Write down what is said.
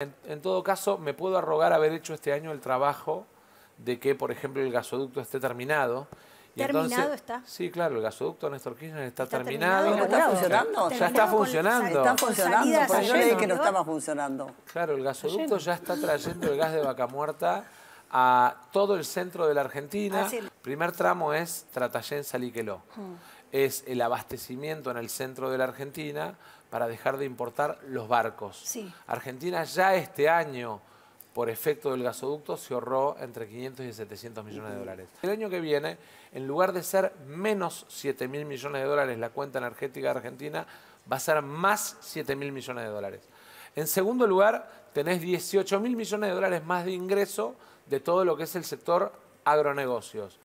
En, todo caso, me puedo arrogar haber hecho este año el trabajo de que, por ejemplo, el gasoducto esté terminado. Y ¿Terminado está? Sí, claro, el gasoducto Néstor Kirchner está, terminado. ¿Está funcionando? Ya está funcionando. Está funcionando, porque yo que no estaba funcionando. Claro, el gasoducto ya está trayendo el gas de vaca muerta a todo el centro de la Argentina. el Primer tramo es tratallén saliqueló Es el abastecimiento en el centro de la Argentina para dejar de importar los barcos. Argentina ya este año, por efecto del gasoducto, se ahorró entre 500 y 700 millones de dólares. El año que viene, en lugar de ser menos 7 mil millones de dólares la cuenta energética de Argentina, va a ser más 7 mil millones de dólares. En segundo lugar, tenés 18 mil millones de dólares más de ingreso de todo lo que es el sector agronegocios.